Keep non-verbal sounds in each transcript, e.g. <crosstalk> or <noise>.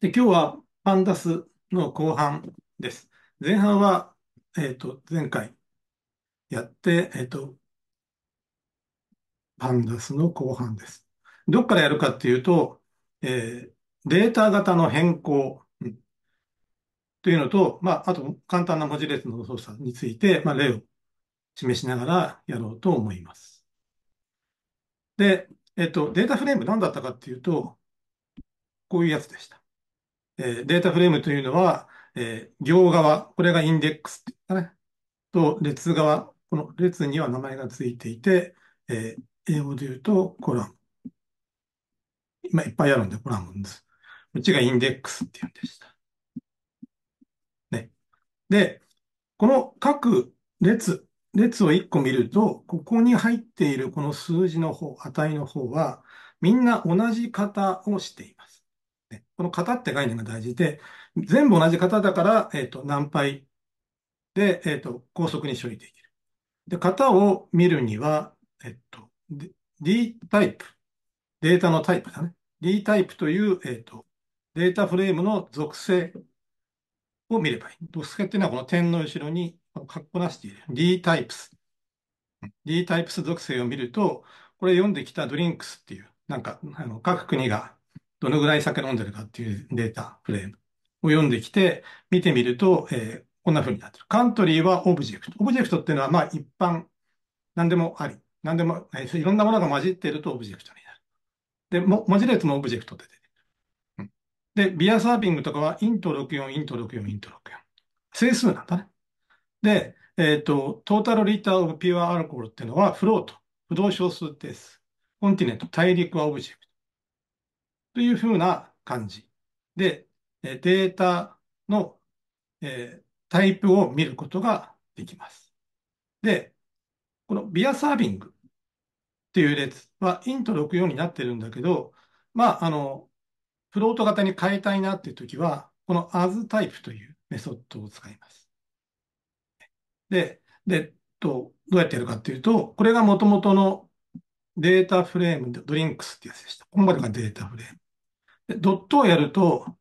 で、今日はパンダスの後半です。前半は、えっと、前回やって、えっと、パンダスの後半です。どっからやるかっていうと、えー、データ型の変更、うん、というのと、まあ、あと簡単な文字列の操作について、まあ、例を示しながらやろうと思います。で、えっと、データフレーム何だったかっていうと、こういうやつでした。えー、データフレームというのは、えー、行側、これがインデックスってね、と列側、この列には名前がついていて、えー、英語で言うとコラム。今いっぱいあるんでコラムです。こっちがインデックスって言うんでした。で、この各列、列を1個見ると、ここに入っているこの数字の方、値の方は、みんな同じ型をしている。この型って概念が大事で、全部同じ型だから、えっ、と、何倍で、えっ、と、高速に処理できる。で、型を見るには、えっと、D タイプ、データのタイプだね。D タイプという、えっと、データフレームの属性を見ればいい。属性っていうのはこの点の後ろに括弧なしている。D タイプス。D タイプス属性を見ると、これ読んできたドリンクスっていう、なんか、あの、各国がどのぐらい酒飲んでるかっていうデータフレームを読んできて、見てみると、えー、こんな風になってる。カントリーはオブジェクト。オブジェクトっていうのは、まあ一般、何でもあり。何でも、えー、いろんなものが混じっているとオブジェクトになる。で、も文字列もオブジェクトで出てくる、うん。で、ビアサービングとかは、イント64、イント64、イント64。整数なんだね。で、えっ、ー、と、トータルリターオブピュアアルコールっていうのは、フロート。不動小数定数。コンティネント、大陸はオブジェクト。というふうな感じで、データのタイプを見ることができます。で、このビアサービングっていう列はイント64になってるんだけど、まあ、あの、フロート型に変えたいなっていう時は、この as タイプというメソッドを使います。で、で、と、どうやってやるかっていうと、これが元々のデータフレーム、ドリンクスってやつでした。ここまでがデータフレーム。でドットをやると、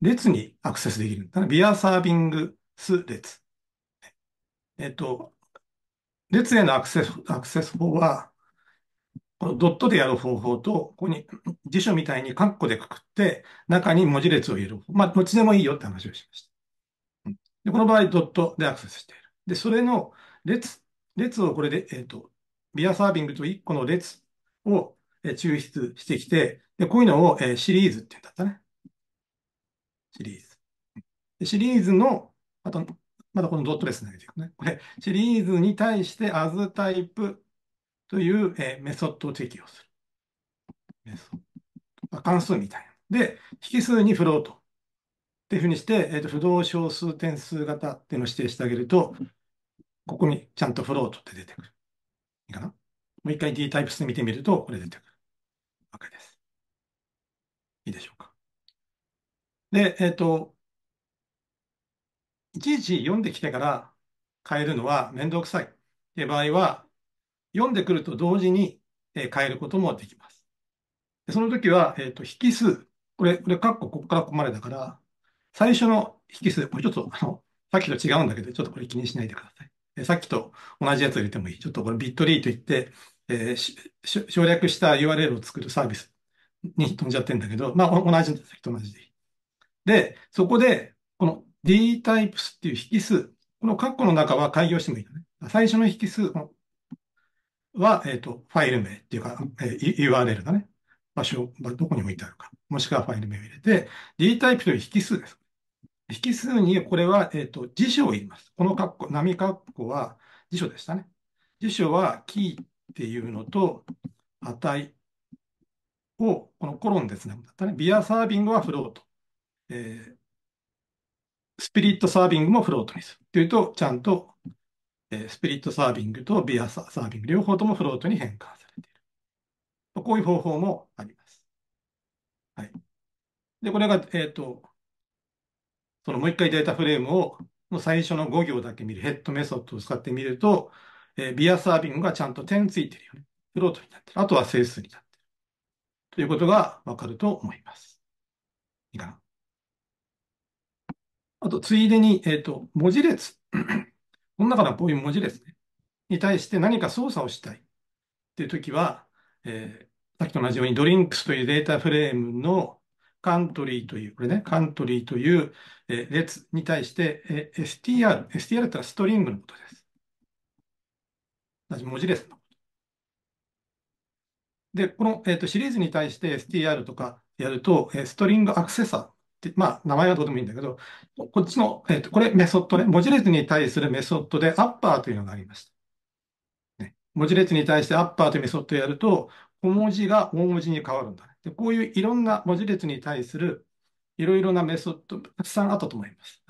列にアクセスできる。ビアサービングス列。えっと、列へのアクセス、アクセス法は、このドットでやる方法と、ここに辞書みたいにカッコでくくって、中に文字列を入れる。まあ、どっちでもいいよって話をしました。で、この場合、ドットでアクセスしている。で、それの列、列をこれで、えっ、と、ビアサービングと1個の列を抽出してきて、で、こういうのを、えシリーズって言うんだったね。シリーズ。シリーズの、あと、まだこのドットレス投げていくね。これ、シリーズに対して a ズタイプという、えメソッドを適用する。メソッド。関数みたいな。で、引数にフロート。っていうふうにして、えっ、と、不動小数点数型っていうのを指定してあげると、ここにちゃんとフロートって出てくる。いいかなもう一回 D タイプスで見てみると、これ出てくる。わけです。いいでしょうか。で、えっと、いちいち読んできてから変えるのは面倒くさいっていう場合は、読んでくると同時に変えることもできます。でその時は、えっと、引数。これ、これ、カッコ、ここからここまでだから、最初の引数、これちょっと、あの、<laughs> さっきと違うんだけど、ちょっとこれ気にしないでください。さっきと同じやつ入れてもいい。ちょっとこれビットリーと言って、えー、し省略した URL を作るサービスに飛んじゃってんだけど、まあ、同じ、んですよ。同じでいい。で、そこで、この d types っていう引数、このカッコの中は開業してもいいのね。最初の引数は、えっ、と、ファイル名っていうか、えー、URL だね。場所どこに置いてあるか。もしくはファイル名を入れて、d type という引数です。引数に、これは、えっ、と、辞書を言います。このカッコ、波カッコは辞書でしたね。辞書は、キーっていうのと、値を、このコロンですね。ビアサービングはフロート。えー、スピリットサービングもフロートにする。というと、ちゃんと、えー、スピリットサービングとビアサービング、両方ともフロートに変換されている。こういう方法もあります。はい。で、これが、えっ、ー、と、そのもう一回データフレームを、最初の5行だけ見る、ヘッドメソッドを使ってみると、えー、ビアサービングがちゃんと点ついてるよね。フロートになってる。あとは整数になってる。ということがわかると思います。いいかな。あと、ついでに、えっ、ー、と、文字列。<clears throat> この中のこういう文字列ね。に対して何か操作をしたいっていうときは、えー、さっきと同じようにドリンクスというデータフレームのカントリーという、これね、カントリーという、えー、列に対して、えー、str、str ってのはストリングのことです。文字列のこと。で、この、えーと、シリーズに対して str とかやると、えストリングアクセサーって、まあ、名前はどうでもいいんだけど、こっちの、えーと、これメソッドね、文字列に対するメソッドでアッパーというのがありました。ね、文字列に対してアッパーというメソッドをやると、小文字が大文字に変わるんだね。で、こういういろんな文字列に対するいろいろなメソッド、たくさんあったと思います。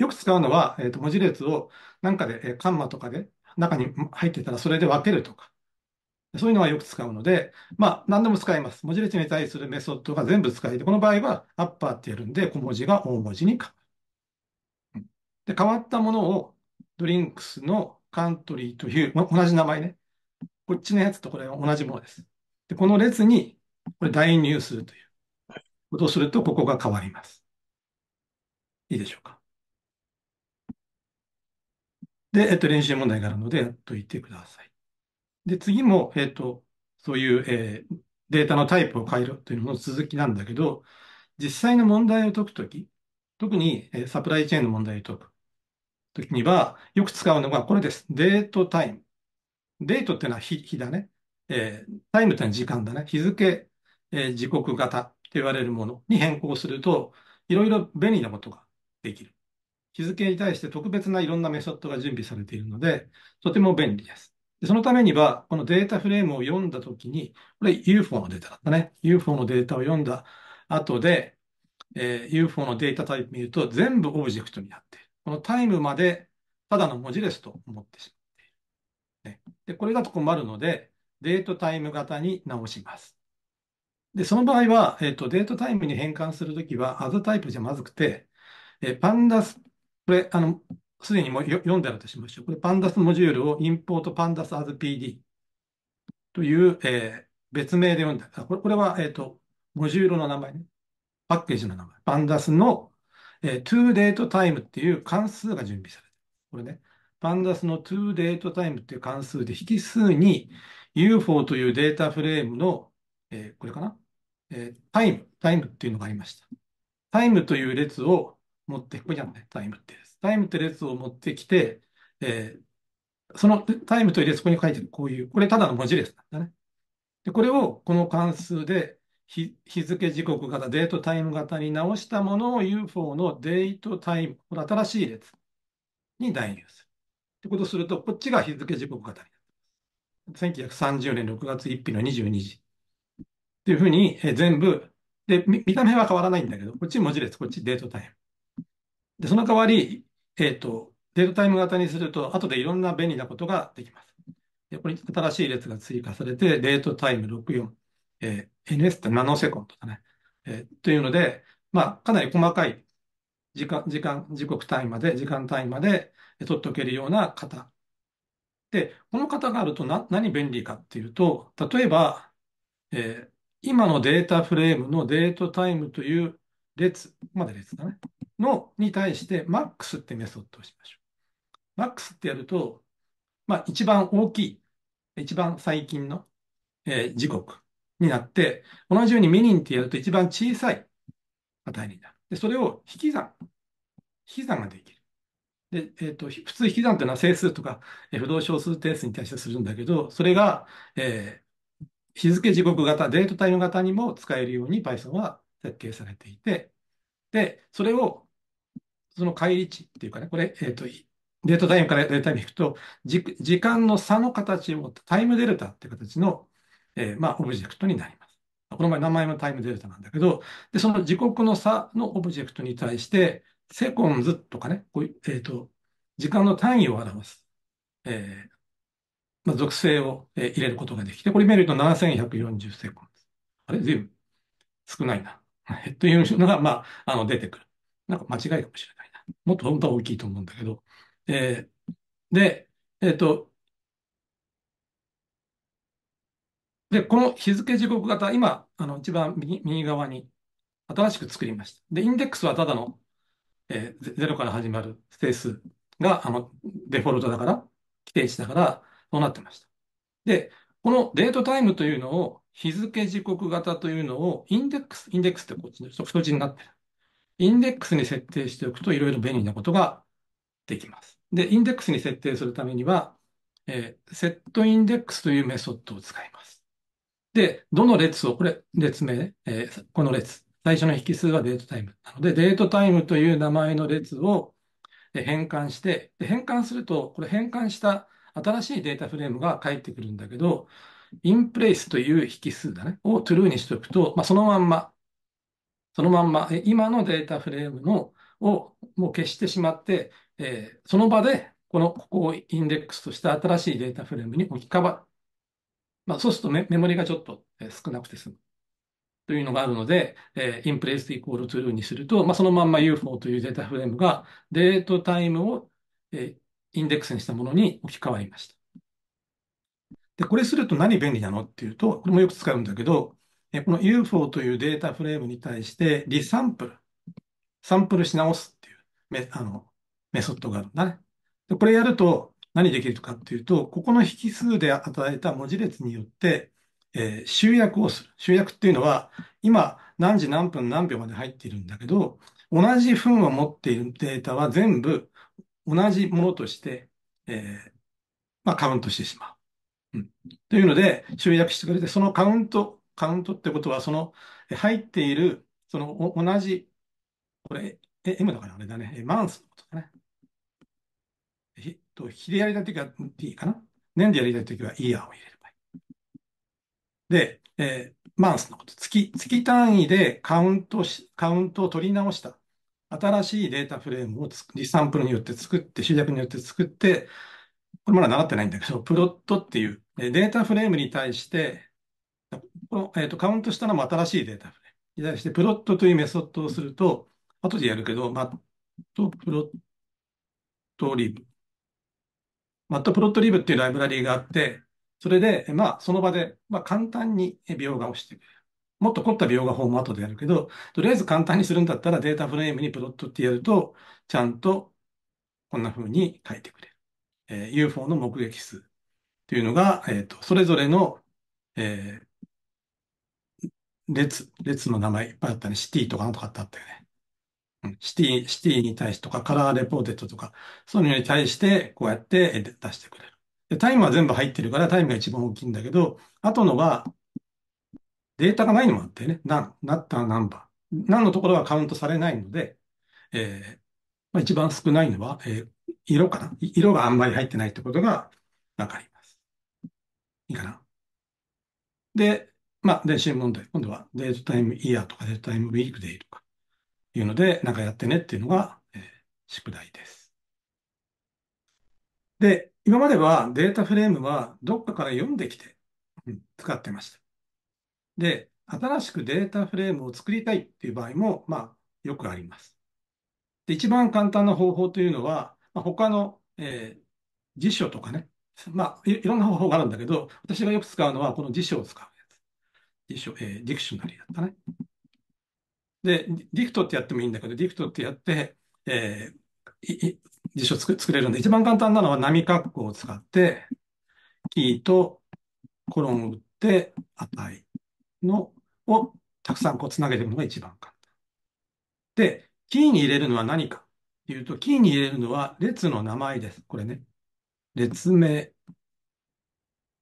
よく使うのは、えーと、文字列をなんかで、えー、カンマとかで中に入ってたらそれで分けるとか、そういうのはよく使うので、まあ、何でも使います。文字列に対するメソッドが全部使えて、この場合はアッパーってやるんで、小文字が大文字に変わる。で、変わったものをドリンクスのカントリーという、ま、同じ名前ね。こっちのやつとこれは同じものです。で、この列に、これ代入するということをすると、ここが変わります。いいでしょうか。で、えっと、練習問題があるので、やっといてください。で、次も、えっと、そういう、えー、データのタイプを変えるというのの続きなんだけど、実際の問題を解くとき、特に、えー、サプライチェーンの問題を解くときには、よく使うのがこれです。デートタイム。デートっていうのは日日だね。えー、タイムっていうのは時間だね。日付、えー、時刻型って言われるものに変更すると、いろいろ便利なことができる。日付に対して特別ないろんなメソッドが準備されているので、とても便利です。でそのためには、このデータフレームを読んだときに、これ UFO のデータだったね。UFO のデータを読んだ後で、えー、UFO のデータタイプ見ると全部オブジェクトになっている。このタイムまでただの文字列と思ってしまっている。ね、でこれだと困るので、デートタイム型に直します。で、その場合は、えっ、ー、と、デートタイムに変換するときは、アザタイプじゃまずくて、えー、パンダスこれ、あの、すでにも読んだるとしましょう。これ、パンダスモジュールをインポートパンダスアズ PD という、えー、別名で読んだ。これこれは、えっ、ー、と、モジュールの名前ね。パッケージの名前。パンダスの、えー、toDateTime っていう関数が準備されてる。これね。パンダスの toDateTime っていう関数で引数に UFO というデータフレームの、えー、これかな、えー、タイム、タイムっていうのがありました。タイムという列を持ってここじゃるね、タイムってタイムって列を持ってきて、えー、そのタイムという列、ここに書いてる、こういう、これただの文字列なんだね。で、これをこの関数で日、日付時刻型、デートタイム型に直したものを UFO のデートタイム、これ新しい列に代入する。ってことすると、こっちが日付時刻型になる。1930年6月1日の22時。っていうふうに、えー、全部、で見た目は変わらないんだけど、こっち文字列、こっちデートタイム。で、その代わり、えっ、ー、と、デートタイム型にすると、後でいろんな便利なことができます。で、これに新しい列が追加されて、デートタイム64、えー、NS ってナノセコンとかね。えー、というので、まあ、かなり細かい時間、時間、時刻単位まで、時間単位まで取っておけるような型。で、この型があるとな、何便利かっていうと、例えば、えー、今のデータフレームのデートタイムという列まで列だね。のに対して MAX ってメソッドをしましょう。MAX ってやると、まあ、一番大きい、一番最近の、えー、時刻になって、同じようにミニンってやると一番小さい値になる。で、それを引き算、引き算ができる。で、えっ、ー、と、普通引き算というのは整数とか、えー、不動小数定数に対してするんだけど、それが、えー、日付時刻型、デートタイム型にも使えるように Python は設計されていて、で、それをその乖離値っていうかね、これ、えっ、ー、と、データタイムからデータタイム引くと、時間の差の形を持ったタイムデルタっていう形の、えー、まあ、オブジェクトになります。この前、名前もタイムデルタなんだけど、で、その時刻の差のオブジェクトに対して、セコンズとかね、こういう、えっ、ー、と、時間の単位を表す、えー、まあ、属性を、入れることができて、これ見ると7140セコンズ。あれ随分少ないな。というのが、まあ、あの、出てくる。なんか間違いかもしれない。もっと本当は大きいと思うんだけど。えー、で、えっ、ー、と、で、この日付時刻型、今、あの、一番右、右側に新しく作りました。で、インデックスはただの、えー、0から始まる整数が、あの、デフォルトだから、規定値だから、そうなってました。で、このデートタイムというのを、日付時刻型というのを、インデックス、インデックスってこっちの太字になってる。インデックスに設定しておくといろいろ便利なことができます。で、インデックスに設定するためには、えー、セットインデックスというメソッドを使います。で、どの列を、これ、列名、えー、この列、最初の引数はデートタイムなので、デートタイムという名前の列を変換して、変換すると、これ変換した新しいデータフレームが返ってくるんだけど、インプレイスという引数だね、を true にしておくと、まあ、そのまんまそのまんま、今のデータフレームのをもう消してしまって、えー、その場でこの、ここをインデックスとした新しいデータフレームに置き換わる。まあ、そうするとメメモリがちょっと少なくて済む。というのがあるので、えー、in p l a c イコールトゥルーにすると、まあ、そのまんま UFO というデータフレームがデートタイムを、えー、インデックスにしたものに置き換わりました。で、これすると何便利なのっていうと、これもよく使うんだけど、この UFO というデータフレームに対してリサンプル、サンプルし直すっていうメあのメソッドがあるんだね。でこれやると何できるかっていうと、ここの引数で与えた文字列によって、えー、集約をする。集約っていうのは、今何時何分何秒まで入っているんだけど、同じ分を持っているデータは全部同じものとして、えーまあ、カウントしてしまう。うん、というので、集約してくれて、そのカウントカウントってことは、その入っている、その同じ、これ、え M だからあれだね、マンスのことだね。えっと、日でやりたいときは D かな年でやりたいときはイヤーを入れればいい。で、えー、マンスのこと。月、月単位でカウントし、カウントを取り直した。新しいデータフレームをリサンプルによって作って、集約によって作って、これまだ習ってないんだけど、プロットっていうデータフレームに対してこの、えっと、カウントしたのも新しいデータフレームに対して、プロットというメソッドをすると、後でやるけど、マットプロットリブ。マットプロットリブっていうライブラリーがあって、それで、まあ、その場で、まあ、簡単に描画をしてくれる。もっと凝った描画法も後でやるけど、とりあえず簡単にするんだったらデータフレームにプロットってやると、ちゃんとこんな風に書いてくれる。えー、UFO の目撃数というのが、えっ、と、それぞれの、えー、列、列の名前いっぱいあったね。シティとかなんとかってあったよね。うん、シティ、シティに対してとか、カラーレポーテッドとか、そういうのに対して、こうやってえ出してくれる。で、タイムは全部入ってるから、タイムが一番大きいんだけど、後のは、データがないのもあってね、何、なったナンバー。何のところはカウントされないので、えー、まあ、一番少ないのは、えー、色かな。色があんまり入ってないってことがわかります。いいかな。で、まあ、電信問題、今度はデートタイムイヤーとかデートタイムウィークデイとかいうので、なんかやってねっていうのが、えー、宿題です。で、今まではデータフレームはどっかから読んできて、うん、使ってました。で、新しくデータフレームを作りたいっていう場合も、まあ、よくあります。で、一番簡単な方法というのは、まあ、他の、えー、辞書とかね、まあい、いろんな方法があるんだけど、私がよく使うのはこの辞書を使う。えー、ディクショナリーだったね。で、ディクトってやってもいいんだけど、ディクトってやって、えー、辞書作れるんで、一番簡単なのは波括弧を使って、キーとコロンを打って、値のをたくさんこうつなげていくのが一番簡単。で、キーに入れるのは何かっていうと、キーに入れるのは列の名前です。これね。列名。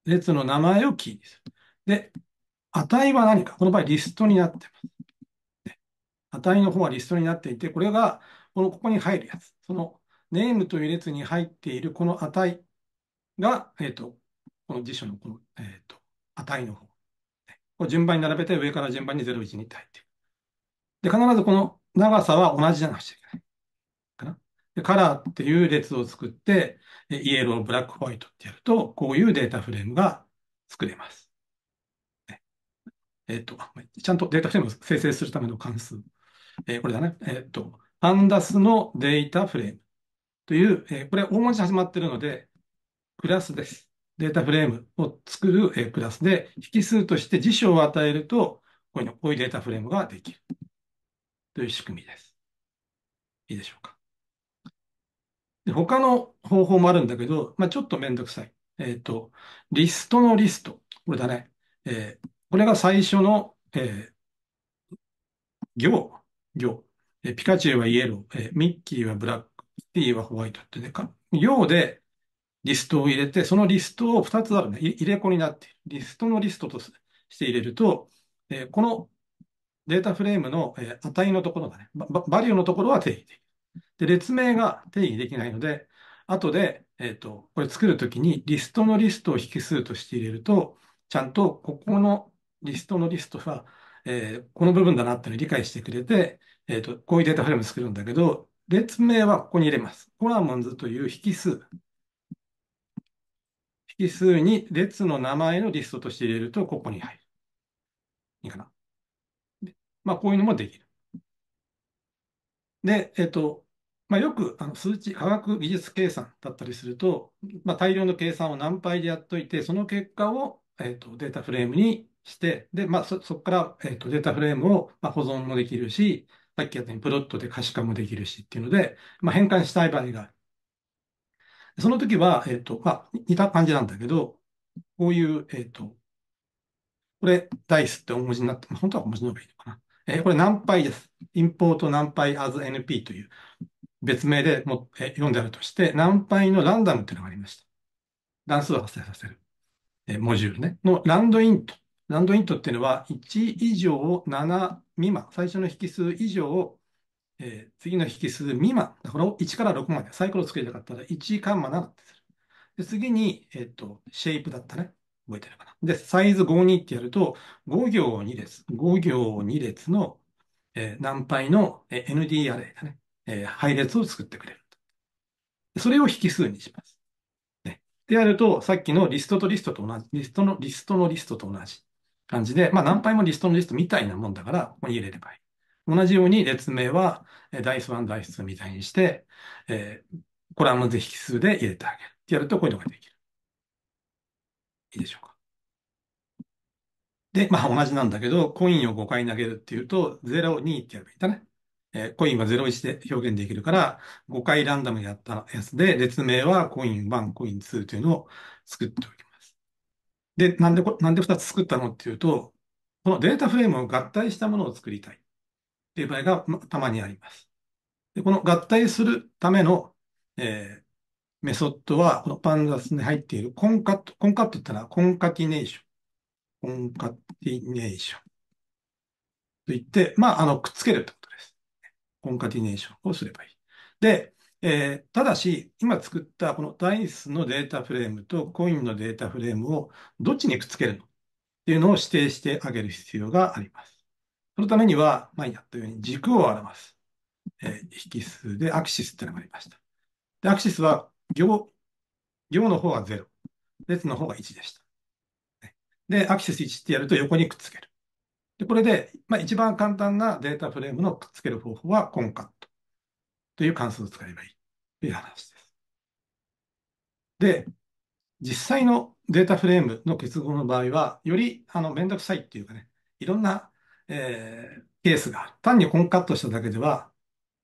列の名前をキーにする。で、値は何か。この場合、リストになってます。値の方はリストになっていて、これが、この、ここに入るやつ。その、ネームという列に入っているこの値が、えっ、と、この辞書のこの、えっ、と、値の方。こ順番に並べて、上から順番に0、1、2って入っていく。で、必ずこの長さは同じじゃなくちゃいけない。かな。で、カラーっていう列を作って、イエロー、ブラック、ホワイトってやると、こういうデータフレームが作れます。えっと、ちゃんとデータフレームを生成するための関数。えー、これだね。えっと、アンダスのデータフレームという、えー、これ大文字始まってるので、クラスです。データフレームを作る、えー、クラスで、引数として辞書を与えると、こういうの、こういうデータフレームができる。という仕組みです。いいでしょうか。で他の方法もあるんだけど、まあ、ちょっとめんどくさい。えっ、ー、と、リストのリスト。これだね。えー、これが最初の、えー、行、行。えピカチュウはイエロー、えミッキーはブラック、キティはホワイトってね、行でリストを入れて、そのリストを2つあるね、入れ子になっている。リストのリストとして入れると、えこのデータフレームの、え値のところがねバ、バリューのところは定義できる。で、列名が定義できないので、後で、えっ、と、これ作るときにリストのリストを引数として入れると、ちゃんとここのリストのリストは、えー、この部分だなっていうのを理解してくれて、えっ、ー、と、こういうデータフレーム作るんだけど、列名はここに入れます。コラムンズという引数。引数に列の名前のリストとして入れると、ここに入る。いいかな。まあ、こういうのもできる。で、えっ、ー、と、まあ、よくあの数値、科学技術計算だったりすると、まあ、大量の計算を何倍でやっといて、その結果を、えっ、ー、と、データフレームにして、で、まあ、そ、そこから、えっと、データフレームを、まあ、保存もできるし、さっきやったようにプロットで可視化もできるしっていうので、まあ、変換したい場合がある。その時は、えっと、まあ、似た感じなんだけど、こういう、えっと、これ、ダイスって大文字になって、まあ、本当は大文字の方がいいのかな。えー、これ、NumPy です。import NumPy as NP という別名でも、えー、読んであるとして、NumPy のランダムっていうのがありました。乱数を発生させる、えー、モジュールね、のランドイントランドイントっていうのは、1以上7未満、最初の引数以上えー、次の引数未満、これを1から6まで、サイコロ作りたかったら1カンマ7ってする。で、次に、えっ、ー、と、シェイプだったね。覚えてるかな。で、サイズ52ってやると、5行2列、5行2列の、えー、何倍の、え ND アレイだね、えー、配列を作ってくれる。それを引数にします。でやると、さっきのリストとリストと同じ、リストの、リストのリストと同じ。感じで、まあ何倍もリストのリストみたいなもんだから、ここに入れればいい。同じように列名は、えー、ダイス1、ダイス2みたいにして、えー、コラムで引数で入れてあげる。ってやるとこういうのができる。いいでしょうか。で、まあ同じなんだけど、コインを5回投げるっていうと、0、2ってやればいいんだね。えー、コインは01で表現できるから、5回ランダムでやったやつで、列名はコイン1、コイン2というのを作っておきで、なんでなんで2つ作ったのっていうと、このデータフレームを合体したものを作りたいっていう場合が、たまにあります。で、この合体するための、えー、メソッドは、このパンダスに入っているコンカット、コンカットって言ったらコンカティネーション。コンカティネーション。と言って、まあ、あの、くっつけるってことです。コンカティネーションをすればいい。で、えー、ただし、今作ったこのダイスのデータフレームとコインのデータフレームをどっちにくっつけるのっていうのを指定してあげる必要があります。そのためには、前にやったように軸を表す、えー、引数でアクシスっていうのがありました。で、アクシスは行、行の方は0、列の方が1でした。で、アクシス1ってやると横にくっつける。で、これで、まあ、一番簡単なデータフレームのくっつける方法はコンカットという関数を使えばいい。いう話です。で、実際のデータフレームの結合の場合は、よりあのめんどくさいっていうかね、いろんな、えー、ケースがある。単にコンカットしただけでは、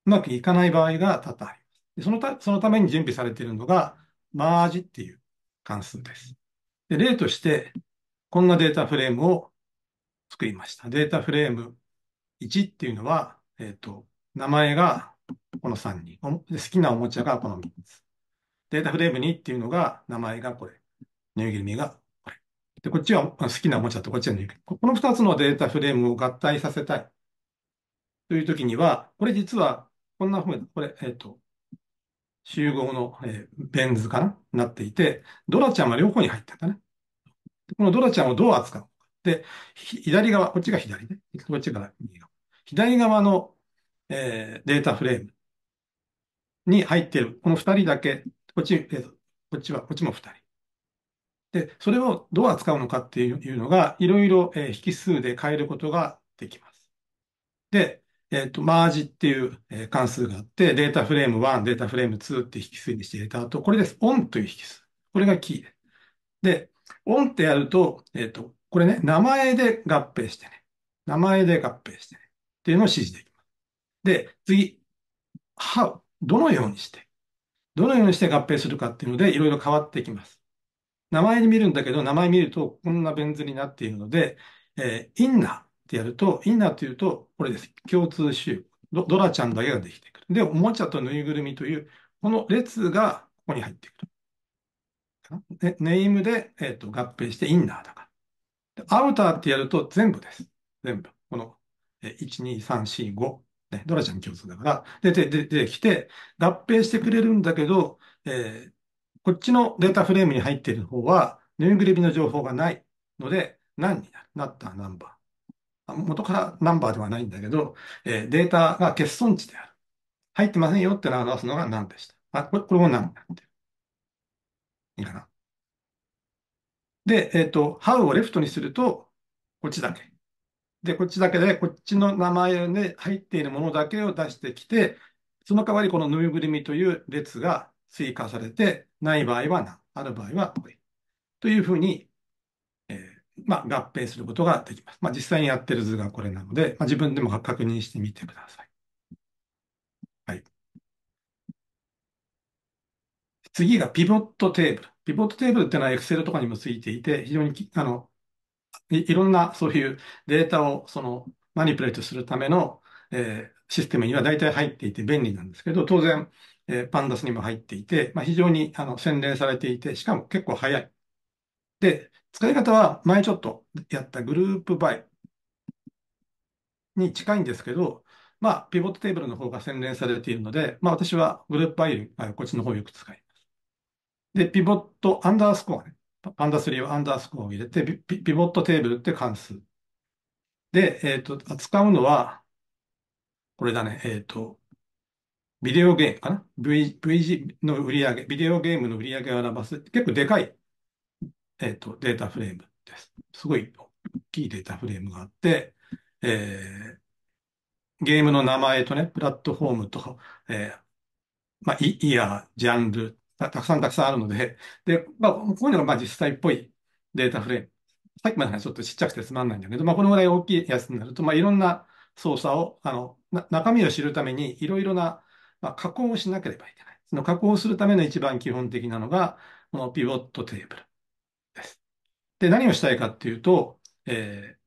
うまくいかない場合が多々あります。でそのたそのために準備されているのが、マージっていう関数です。で例として、こんなデータフレームを作りました。データフレーム1っていうのは、えっ、ー、と、名前がこの3人。好きなおもちゃがこの3つ。データフレーム2っていうのが、名前がこれ。ぬいぐるみがこれ。で、こっちは好きなおもちゃとこっちはぬいぐるみ。この2つのデータフレームを合体させたい。というときには、これ実は、こんな風に、これ、えっ、ー、と、集合の、えー、ベン図かななっていて、ドラちゃんは両方に入ってんだね。このドラちゃんをどう扱うか。で、左側、こっちが左で、こっちから右側。左側のえー、データフレームに入っている、この2人だけ、こっち、えーこっちは、こっちも2人。で、それをどう扱うのかっていうのが、いろいろ、え引数で変えることができます。で、えっ、ー、と、マージっていう、え関数があって、データフレーム1、データフレーム2って引数にして入れた後、これです。オンという引数。これがキーでで、オンってやると、えっ、ー、と、これね、名前で合併してね。名前で合併してね。っていうのを指示できる。で、次、は、o どのようにして、どのようにして合併するかっていうので、いろいろ変わってきます。名前に見るんだけど、名前見るとこんなベン図になっているので、えー、インナーってやると、インナーっていうと、これです。共通集ド。ドラちゃんだけができてくる。で、おもちゃとぬいぐるみという、この列がここに入ってくる。ネームで、えーと、合併してインナーだから。アウターってやると全部です。全部。この、えー、1、2、3、4、5。ね、ドラちゃん共通だから、出て、出てきて、合併してくれるんだけど、えー、こっちのデータフレームに入っている方は、ぬいぐるみの情報がないので、何になったナンバー。元からナンバーではないんだけど、えー、データが欠損値である。入ってませんよって表すのが何でした。あ、これこれも何になってる。いいかな。で、えっ、ー、と、how をレフトにすると、こっちだけ。で、こっちだけで、こっちの名前で入っているものだけを出してきて、その代わりこのぬいぐるみという列が追加されて、ない場合はな、ある場合はこれ。というふうに、えー、まあ、合併することができます。まあ、実際にやってる図がこれなので、まあ、自分でも確認してみてください。はい。次がピボットテーブル。ピボットテーブルっていうのは Excel とかにもついていて、非常にあのいろんなそういうデータをそのマニプレートするための、えー、システムには大体入っていて便利なんですけど、当然、えー、パンダスにも入っていて、まあ、非常にあの洗練されていて、しかも結構早い。で、使い方は前ちょっとやったグループバイに近いんですけど、まあ、ピボットテーブルの方が洗練されているので、まあ、私はグループバイよりこっちの方をよく使います。で、ピボットアンダースコアね。パンダスリーをアンダースコアを入れて、ピボットテーブルって関数。で、えっ、ー、と、扱うのは、これだね、えっ、ー、と、ビデオゲームかな v, ?VG の売り上げ、ビデオゲームの売り上げを表す、結構でかい、えっ、ー、と、データフレームです。すごい大きいデータフレームがあって、えー、ゲームの名前とね、プラットフォームと、えー、まあ、イヤー、ジャンル、たくさんたくさんあるので、で、まあ、こういうのがまあ実際っぽいデータフレーム。さっきまでちょっとちっちゃくてつまんないんだけど、まあ、このぐらい大きいやつになると、まあ、いろんな操作を、あの、中身を知るためにいろいろな、まあ、加工をしなければいけない。その加工をするための一番基本的なのが、このピボットテーブルです。で、何をしたいかっていうと、え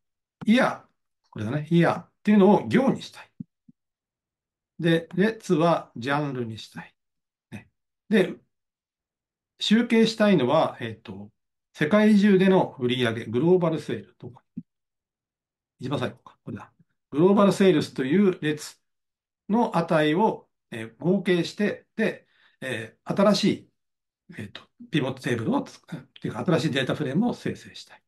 ー、イヤー、これだね、イヤーっていうのを行にしたい。で、列はジャンルにしたい。ね、で、集計したいのは、えっと、世界中での売り上、げ、グローバルセールとか、一番最後か、これだ。グローバルセールスという列の値を、えー、合計して、で、えー、新しい、えっと、ピボットテーブルを、っていうか、新しいデータフレームを生成したい。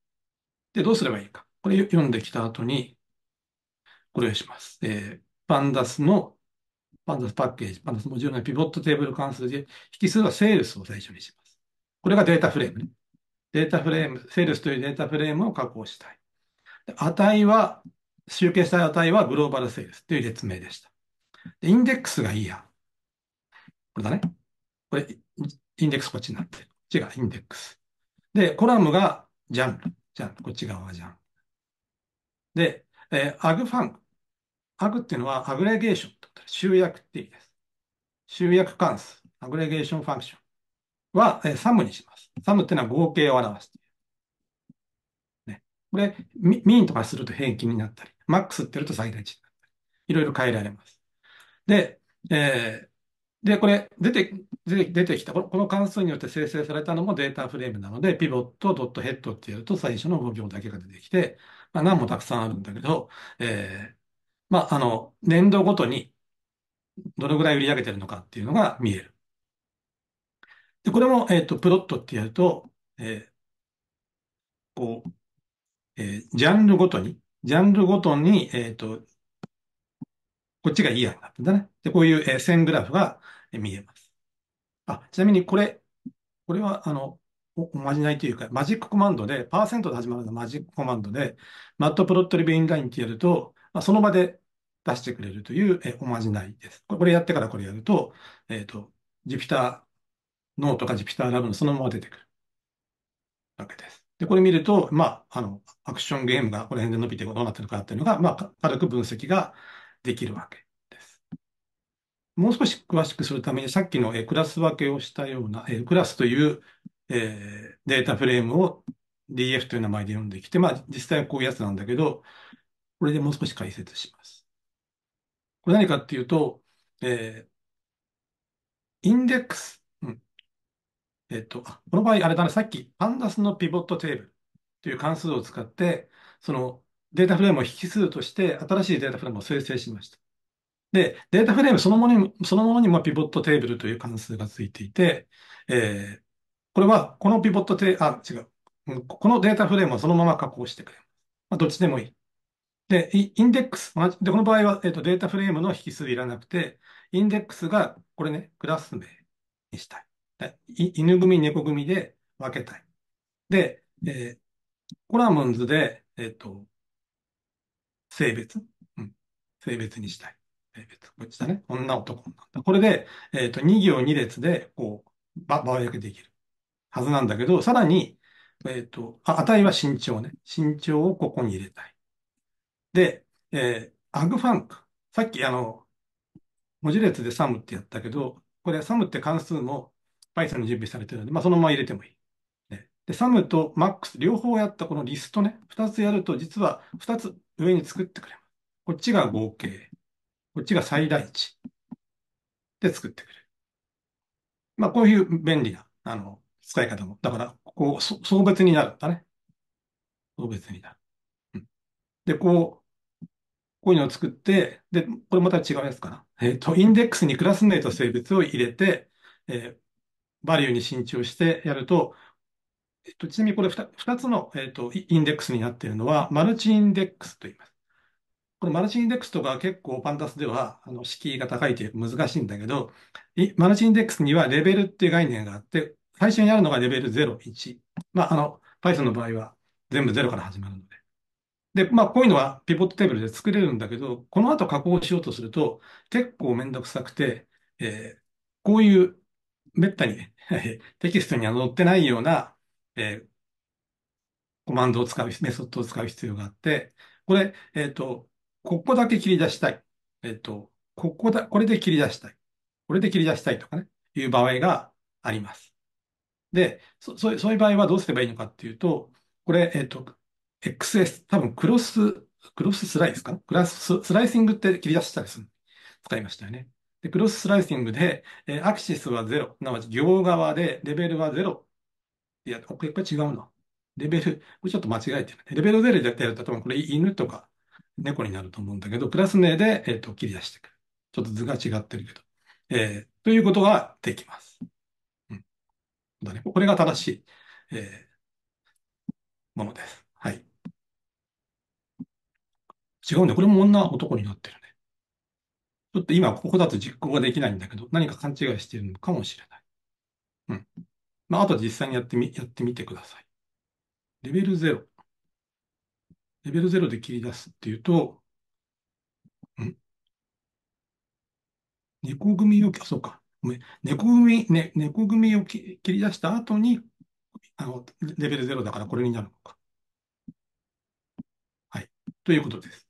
で、どうすればいいか。これ読んできた後に、これをします。えー、パンダスのパンダスパッケージ、パンダスモジュールのピボットテーブル関数で、引数はセールスを最初にします。これがデータフレームね。データフレーム、セールスというデータフレームを加工したい。値は、集計したい値はグローバルセールスという列名でした。でインデックスがいいや。これだね。これ、インデックスこっちになってる。こっちがインデックス。で、コラムがジャンル。ジャンル。こっち側はジャンル。で、えアグファンク。アグっていうのはアグレゲーションっと集約っていいです。集約関数、アグレゲーションファンクションは、えー、サムにします。サムっていうのは合計を表す。ね。これ、ミンとかすると平均になったり、マックスって言ると最大値になったり、いろいろ変えられます。で、えー、で、これ、出て、出て、出てきた、この関数によって生成されたのもデータフレームなので、ピボット、ドットヘッドってやると最初の5行だけが出てきて、まあ、何もたくさんあるんだけど、えーまあ、あの、年度ごとにどのぐらい売り上げてるのかっていうのが見える。で、これも、えっと、プロットってやると、えー、こう、えー、ジャンルごとに、ジャンルごとに、えっ、と、こっちがいいやになってんだね。で、こういう、えー、線グラフが見えます。あ、ちなみにこれ、これは、あの、おおまじないというか、マジックコマンドで、パーセントで始まるのがマジックコマンドで、マットプロットリベインラインってやると、まあ、その場で出してくれるという、えおまじないです。これやってからこれやると、えっ、ー、と、Jupyter ノートか Jupyter ラブのそのまま出てくるわけです。で、これ見ると、まあ、あの、アクションゲームがこの辺で伸びてどうなってるかっていうのが、まあ、軽く分析ができるわけです。もう少し詳しくするために、さっきのクラス分けをしたような、クラスという、えー、データフレームを DF という名前で読んできて、まあ、実際はこういうやつなんだけど、これでもう少し解説します。これ何かっていうと、えー、インデックス。うん、えっと、この場合、あれだね、さっき、パンダスのピボットテーブルという関数を使って、そのデータフレームを引数として、新しいデータフレームを生成しました。で、データフレームそのものにも、そのものにもピボットテーブルという関数がついていて、えー、これは、このピボットテー、あ、違う。このデータフレームをそのまま加工してくれます。まあ、どっちでもいい。で、インデックス、で、この場合は、えっと、データフレームの引数いらなくて、インデックスが、これね、クラス名にしたい。い犬組、猫組で分けたい。で、えー、コラムンズで、えっと、性別、うん、性別にしたい。性別、こっちだね。女、男、これで、えっと、2行2列で、こう、ば、ばやけできるはずなんだけど、さらに、えっと、あ、値は身長ね。身長をここに入れたい。で、えー、アグファンク。さっき、あの、文字列でサムってやったけど、これ、サムって関数も Python に準備されてるので、まあ、そのまま入れてもいい。ね、で、サムとマックス、両方やったこのリストね、2つやると、実は2つ上に作ってくれます。こっちが合計、こっちが最大値で作ってくれる。まあ、こういう便利な、あの、使い方も。だから、こう、送別になるんだね。送別になる。うん、で、こう、こういうのを作って、で、これまた違うやつかな。えっ、と、インデックスにクラス名と性別を入れて、えー、バリューに伸長してやると、えっ、と、ちなみにこれ 2, 2つの、えっ、と、インデックスになっているのは、マルチインデックスと言います。このマルチインデックスとか結構パンダスでは、あの、敷居が高いというか難しいんだけど、マルチインデックスにはレベルっていう概念があって、最初にあるのがレベル0、1。まあ、あの、Python の場合は全部0から始まるので。で、まあ、こういうのはピボットテーブルで作れるんだけど、この後加工しようとすると、結構めんどくさくて、えー、こういう、めったに <laughs> テキストには載ってないような、えー、コマンドを使う、メソッドを使う必要があって、これ、えっ、と、ここだけ切り出したい。えっ、と、ここだ、これで切り出したい。これで切り出したいとかね、いう場合があります。で、そそういう場合はどうすればいいのかっていうと、これ、えっ、と、XS、多分クロス、クロススライスかなクラス、スライシングって切り出したりする。使いましたよね。で、クロススライシングで、えー、アクシスは0、なわち両側でレベルは0。いや、これやっぱり違うな。レベル、これちょっと間違えてる、ね。レベル0でやると多分これ犬とか猫になると思うんだけど、クラス名で、えっ、と切り出してくる。ちょっと図が違ってるけど。えー、ということができます。うん。だね。これが正しい、えー、ものです。違うね。これも女男になってるね。ちょっと今、ここだと実行ができないんだけど、何か勘違いしているのかもしれない。うん。まあ、あと実際にやってみ、やってみてください。レベル0。レベル0で切り出すっていうと、うん。猫組を、そうか。ごめん。猫組、ね、猫組を切り出した後に、あの、レベル0だからこれになるのか。はい。ということです。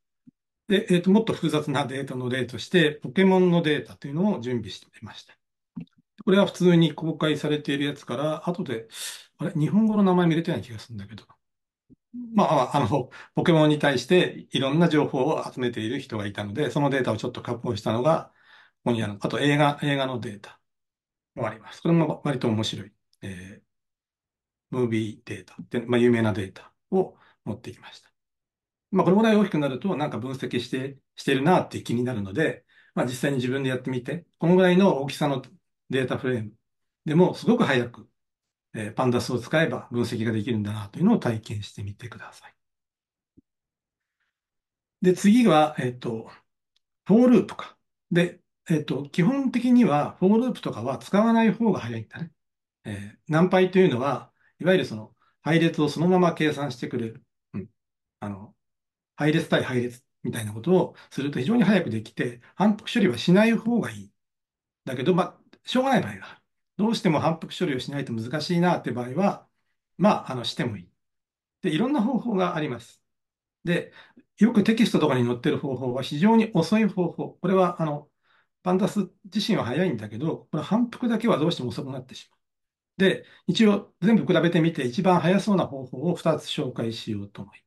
で、えっ、ー、と、もっと複雑なデータの例として、ポケモンのデータというのを準備してみました。これは普通に公開されているやつから、後で、あれ、日本語の名前見れてない気がするんだけど。まあ、あの、ポケモンに対していろんな情報を集めている人がいたので、そのデータをちょっと加工したのが、ここにある。あと映画、映画のデータもあります。これも割と面白い。えー、ムービーデータって、まあ、有名なデータを持ってきました。まあ、これぐらい大きくなると、なんか分析して、してるなって気になるので、まあ、実際に自分でやってみて、このぐらいの大きさのデータフレームでも、すごく早く、えー、パンダスを使えば分析ができるんだなというのを体験してみてください。で、次は、えっ、と、フォーループか。で、えっ、と、基本的には、フォーループとかは使わない方が早いんだね。えー、ナンパイというのは、いわゆるその、配列をそのまま計算してくれる。うん。あの、配列対配列みたいなことをすると非常に早くできて、反復処理はしない方がいい。だけど、まあ、しょうがない場合がある。どうしても反復処理をしないと難しいなって場合は、まあ、あの、してもいい。で、いろんな方法があります。で、よくテキストとかに載ってる方法は非常に遅い方法。これは、あの、パンダス自身は早いんだけど、これ反復だけはどうしても遅くなってしまう。で、一応全部比べてみて一番早そうな方法を2つ紹介しようと思います。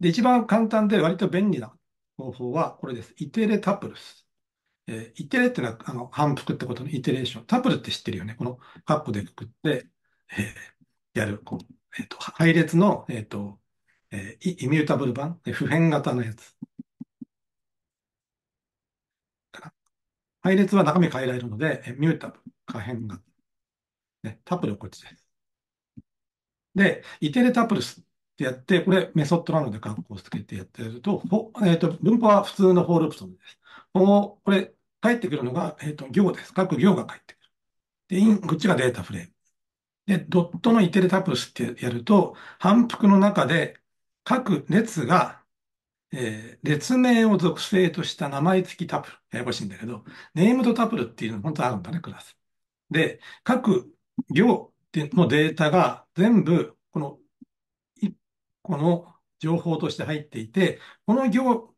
で、一番簡単で割と便利な方法は、これです。イテレタプルス。えーイテレってのは、あの、反復ってことのイテレーション。タプルって知ってるよね。この、カップでくくって、えーやる、こう、えっと、配列の、えっと、えーイミュータブル版、え普遍型のやつ。配列は中身変えられるので、えミュータブル、可変型。ね、タプルはこっちです。で、イテレタプルスってやって、これメソッドなので括弧をつけてやってやると、えっと、文法は普通のフォーループソムです。これ、返ってくるのが、えっと、行です。各行が返ってくる。で、こっちがデータフレーム。で、ドットのイテレタプスってやると、反復の中で各列が、えー、列名を属性とした名前付きタプル。ややこしいんだけど、ネームドタプルっていうの本当あるんだね、クラス。で、各行のデータが全部、このこの情報として入っていて、この行、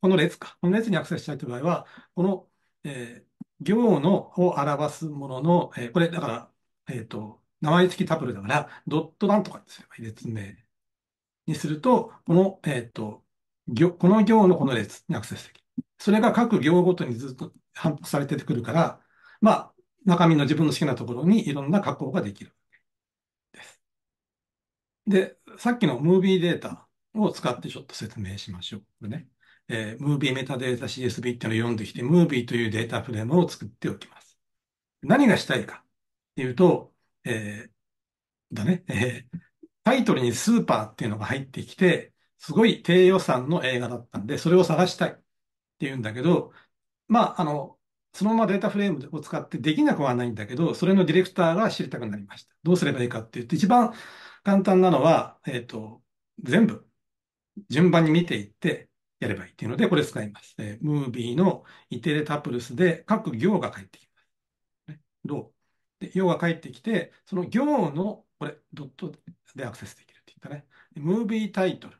この列か、この列にアクセスしたいという場合は、この、えー、行のを表すものの、えー、これ、だから、えっ、ー、と、名前付きタブルだから、ドットなんとかですればいい列名にすると、この、えっ、ー、と、行、この行のこの列にアクセスできる。それが各行ごとにずっと反復されてくるから、まあ、中身の自分の好きなところにいろんな加工ができるです。で、さっきのムービーデータを使ってちょっと説明しましょう。ね。えー、ムービーメタデータ CSV っていうのを読んできて、ムービーというデータフレームを作っておきます。何がしたいかっていうと、えー、だね、えー、タイトルにスーパーっていうのが入ってきて、すごい低予算の映画だったんで、それを探したいっていうんだけど、まあ、あの、そのままデータフレームを使ってできなくはないんだけど、それのディレクターが知りたくなりました。どうすればいいかって言って、一番簡単なのは、えっ、ー、と、全部順番に見ていってやればいいっていうので、これ使います。えー、ムービーのイテレタプルスで各行が返ってきます。ね、どうで、行が返ってきて、その行の、これ、ドットでアクセスできるって言ったね。ムービータイトル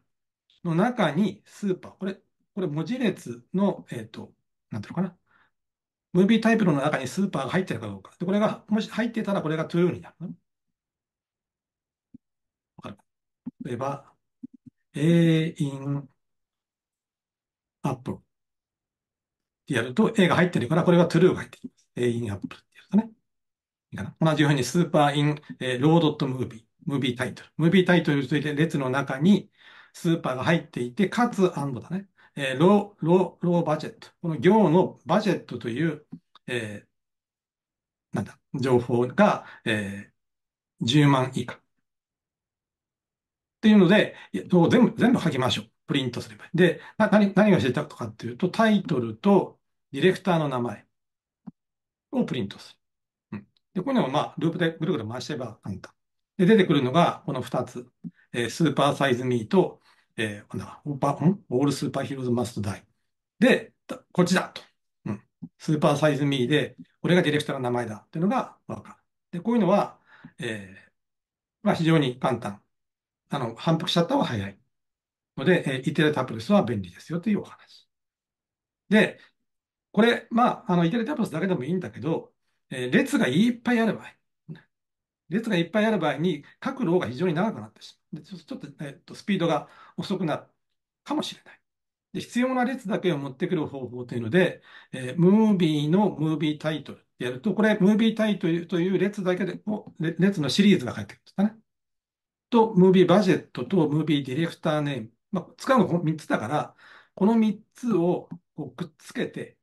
の中にスーパー、これ、これ文字列の、えっ、ー、と、なんていうのかな。ムービータイプの中にスーパーが入ってるかどうか。で、これが、もし入ってたら、これが true になる、例えば、A in Apple ってやると A が入ってるから、これは true が入ってきます。A in Apple ってやるとね。いいかな。同じようにスーパーイン、えー、ロードとムービー、ムービータイトル。ムービータイトルという列の中にスーパーが入っていて、かつアンドだね。えー、ロー、ロー、ローバジェット。この行のバジェットという、えー、なんだ、情報が、えー、10万以下。っていうので、どう全部、全部書きましょう。プリントすれば。で、な、何、何が知りたかっていうと、タイトルとディレクターの名前をプリントする。うん。で、こういうのを、まあ、ループでぐるぐる回してれば簡単。で、出てくるのが、この2つ。えー、スーパーサイズミーと、えー、な、オーパ、んオールスーパーヒーローズマストダイ。で、こっちだと。うん。スーパーサイズミーで、これがディレクターの名前だっていうのがわかる。で、こういうのは、えー、まあ、非常に簡単。あの、反復シャッターは早い。ので、イテレタプルスは便利ですよというお話。で、これ、まあ、あの、イテレタプルスだけでもいいんだけど、え列がいっぱいある場合、列がいっぱいある場合に、各ローが非常に長くなってしまう。でちょっと、えっと、スピードが遅くなるかもしれない。で、必要な列だけを持ってくる方法というので、えー、ムービーのムービータイトルってやると、これ、ムービータイトルという列だけで、列のシリーズが書いてくるんですかね。と、ムービーバジェットと、ムービーディレクターネーム。まあ、使うのこの3つだから、この3つをくっつけて、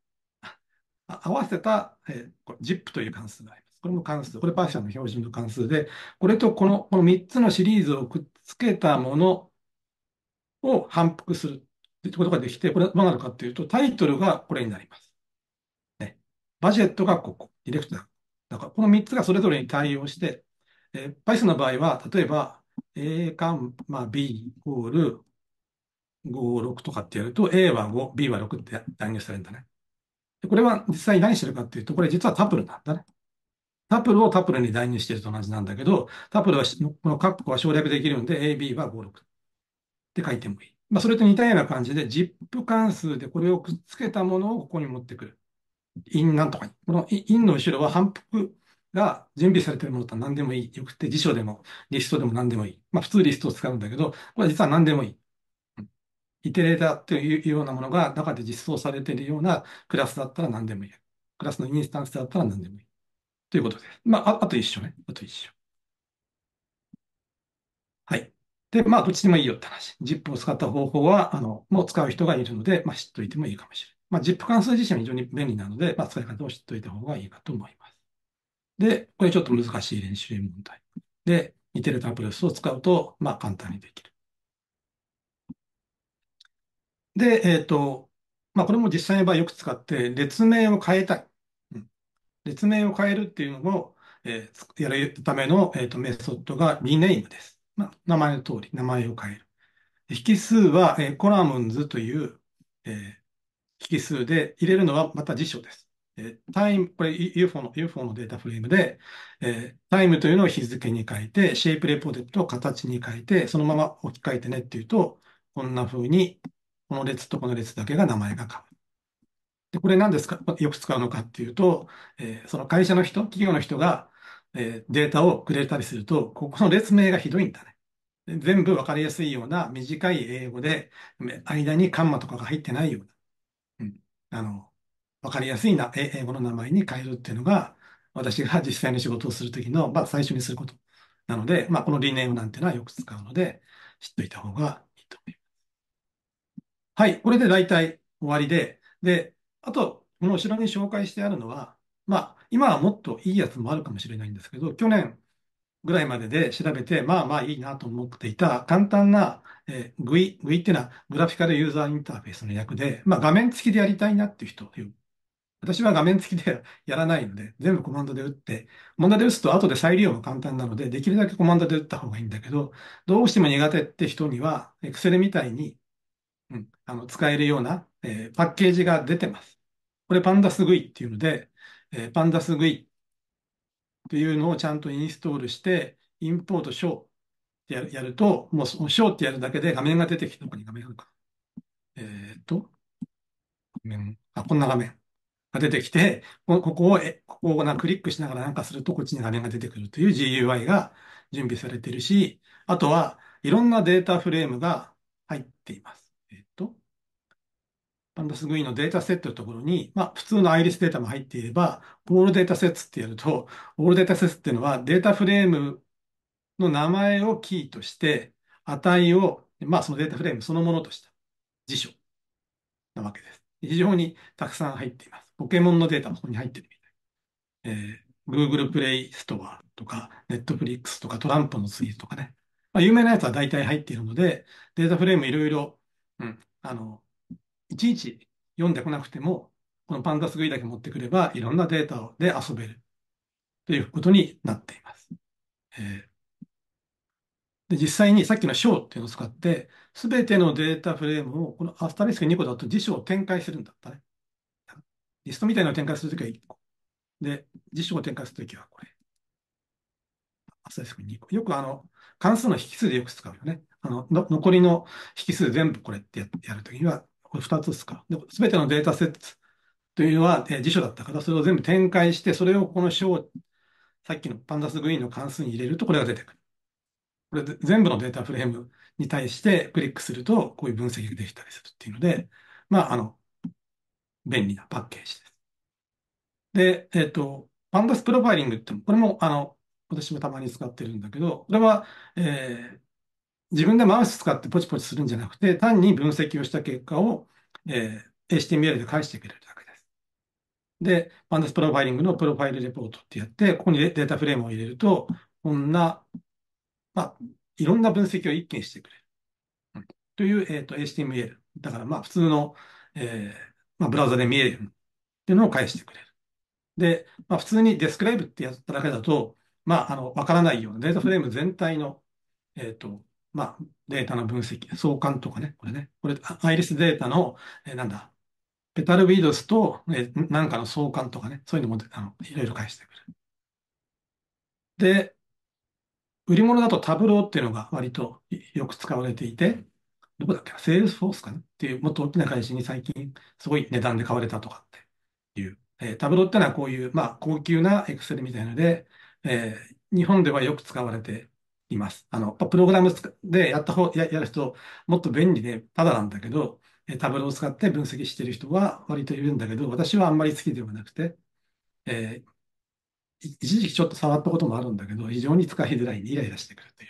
合わせた、えー、ZIP という関数があります。これも関数、これパーシャルの標準の関数で、これとこのこの3つのシリーズをくっつけたものを反復するってことができて、これはどうなるかというと、タイトルがこれになります。ね、バジェットがここ、ディレクター。だからこの3つがそれぞれに対応して、えー、Python の場合は、例えば、A カまあ、B イコール5、6とかってやると、A は5、B は6って断言されるんだね。これは実際に何してるかっていうと、これ実はタプルなんだね。タプルをタプルに代入してると同じなんだけど、タプルは、このカッコは省略できるんで、AB は5、6って書いてもいい。まあ、それと似たような感じで、ZIP 関数でこれをくっつけたものをここに持ってくる。in なんとかに。この in の後ろは反復が準備されているものとは何でもいい。よくて辞書でもリストでも何でもいい。まあ普通リストを使うんだけど、これは実は何でもいい。イテレーターというようなものが中で実装されているようなクラスだったら何でもいい。クラスのインスタンスだったら何でもいい。ということです。まあ、あと一緒ね。あと一緒。はい。で、まあ、どっちでもいいよって話。ZIP を使った方法は、あの、もう使う人がいるので、まあ、知っといてもいいかもしれない。まあ、ZIP 関数自身は非常に便利なので、まあ、使い方を知っといた方がいいかと思います。で、これちょっと難しい練習問題。で、似てるタープレスを使うと、まあ簡単にできる。で、えっ、ー、と、まあこれも実際の場合よく使って、列名を変えたい。うん、列名を変えるっていうのを、えー、やるための、えーと、とメソッドがリネームです。まあ、名前の通り、名前を変える。引数は、えー、コラムンズという、えー、引数で入れるのはまた辞書です。えタイム、これ UFO の、UFO のデータフレームで、えタイムというのを日付に書いて、シェイプレポジットを形に書いて、そのまま置き換えてねっていうと、こんな風に、この列とこの列だけが名前が変わる。で、これ何ですか、よく使うのかっていうと、えー、その会社の人、企業の人が、えー、データをくれたりすると、ここの列名がひどいんだね。全部わかりやすいような短い英語で、間にカンマとかが入ってないような、うん、あの、分かりやすいな英語の名前に変えるっていうのが、私が実際の仕事をするときの、まあ、最初にすることなので、まあ、このリネームなんていうのはよく使うので、知っといた方がいいと思います。はい、これで大体終わりで、で、あと、この後ろに紹介してあるのは、まあ、今はもっといいやつもあるかもしれないんですけど、去年ぐらいまでで調べて、まあまあいいなと思っていた簡単な、えー、GUI、GUI っていうのはグラフィカルユーザーインターフェースの略で、まあ画面付きでやりたいなっていう人、私は画面付きで <laughs> やらないので、全部コマンドで打って、コマンドで打つと後で再利用も簡単なので、できるだけコマンドで打った方がいいんだけど、どうしても苦手って人には、Excel みたいに、うん、あの、使えるような、えー、パッケージが出てます。これパンダ GUI っていうので、えー、パンダ GUI っていうのをちゃんとインストールして、インポートショーってやるやると、もうショーってやるだけで画面が出てきた、どこに画面あるか。えー、っと、画面、あ、こんな画面。が出てきて、ここを、ここをなクリックしながらなんかするとこっちに画面が出てくるという GUI が準備されているし、あとはいろんなデータフレームが入っています。えっと、パンダスグイのデータセットのところに、まあ普通のアイリスデータも入っていれば、オールデータセットってやると、オールデータセットっていうのはデータフレームの名前をキーとして、値を、まあそのデータフレームそのものとした辞書なわけです。非常にたくさん入っています。ポケモンのデータもここに入ってるみたい。えー、Google プレイストアとか、Netflix とか、トランプのツイートとかね。まあ、有名なやつは大体入っているので、データフレームいろいろ、うん、あの、いちいち読んでこなくても、このパンダスグイだけ持ってくれば、いろんなデータで遊べるということになっています。えーで、実際にさっきの章っていうのを使って、すべてのデータフレームを、このアスタリスク2個だと辞書を展開するんだったね。リストみたいなのを展開するときは1個。で、辞書を展開するときはこれ。あ、そうです。2個。よくあの、関数の引数でよく使うよね。あの、の残りの引数全部これってややるときには、これ2つ使う。で、すべてのデータセットというのは、えー、辞書だったから、それを全部展開して、それをこのを、さっきのパンダスグリーンの関数に入れると、これが出てくる。これ全部のデータフレームに対してクリックすると、こういう分析ができたりするっていうので、まあ、あの、便利なパッケージです。で、えっと、パンダスプロファイリングって、これも、あの、私もたまに使ってるんだけど、これは、えー自分でマウス使ってポチポチするんじゃなくて、単に分析をした結果を、えー、HTML で返してくれるだけです。で、パンダスプロファイリングのプロファイルレポートってやって、ここにデータフレームを入れると、こんな、まあ、いろんな分析を一気にしてくれる。うん、という、えっ、ー、と、HTML。だから、まあ、普通の、えー、まあ、ブラウザで見えるっていうのを返してくれる。で、まあ、普通にデスクライブってやっただけだと、まあ、あの、わからないようなデータフレーム全体の、えっと、まあ、データの分析、相関とかね、これね、これ、アイリスデータの、えー、なんだ、ペタルウィードスと、えー、なんかの相関とかね、そういうのも、あの、いろいろ返してくれる。で、売り物だとタブローっていうのが割とよく使われていて、どこだっけな、セールスフォースかなっていう、もっと大きな会社に最近、すごい値段で買われたとかっていう。えータブロってのはこういう、まあ、高級なエクセルみたいので、えー日本ではよく使われています。あの、プログラムでやった方、や、やる人、もっと便利で、ただなんだけど、えタブロを使って分析してる人は割といるんだけど、私はあんまり好きではなくて、えー一時期ちょっと触ったこともあるんだけど、非常に使いづらい、イライラしてくるという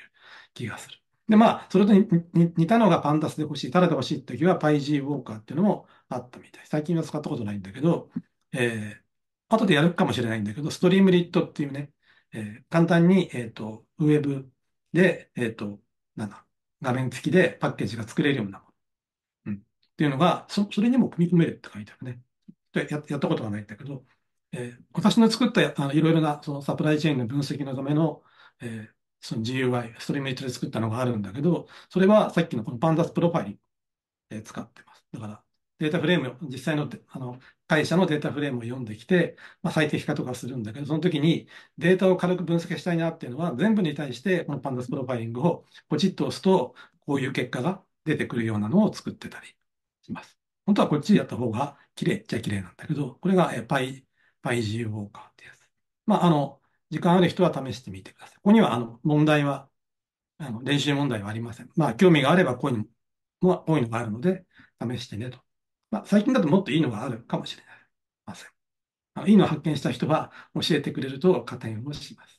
気がする。で、まあ、それと似たのがパンダスで欲しい、タダで欲しい時は PyG ウォーカーっていうのもあったみたい。最近は使ったことないんだけど、えー、後でやるかもしれないんだけど、ストリームリットっていうね、えー、簡単に、えっ、と、ウェブで、えっ、と、なんだ、画面付きでパッケージが作れるようなもの。うん。っていうのが、そ、それにも組み込めるって書いてあるね。や、やったことがないんだけど、えー、私の作った、あの、いろいろな、そのサプライチェーンの分析のための、えー、その GUI、ストリームエッジで作ったのがあるんだけど、それはさっきのこのパンダスプロファイリング使ってます。だから、データフレーム、を、実際のあの会社のデータフレームを読んできて、まあ、最適化とかするんだけど、その時にデータを軽く分析したいなっていうのは、全部に対してこのパンダスプロファイリングをポチッと押すと、こういう結果が出てくるようなのを作ってたりします。本当はこっちでやった方が綺麗っちゃ綺麗なんだけど、これが PyGUWalker ってやつ。まあ、あの、時間ある人は試してみてください。ここには、あの、問題は、あの、練習問題はありません。まあ、興味があれば、こういうの、こういうのがあるので、試してねと。まあ、最近だともっといいのがあるかもしれません。あのいいのを発見した人は教えてくれると加点をします。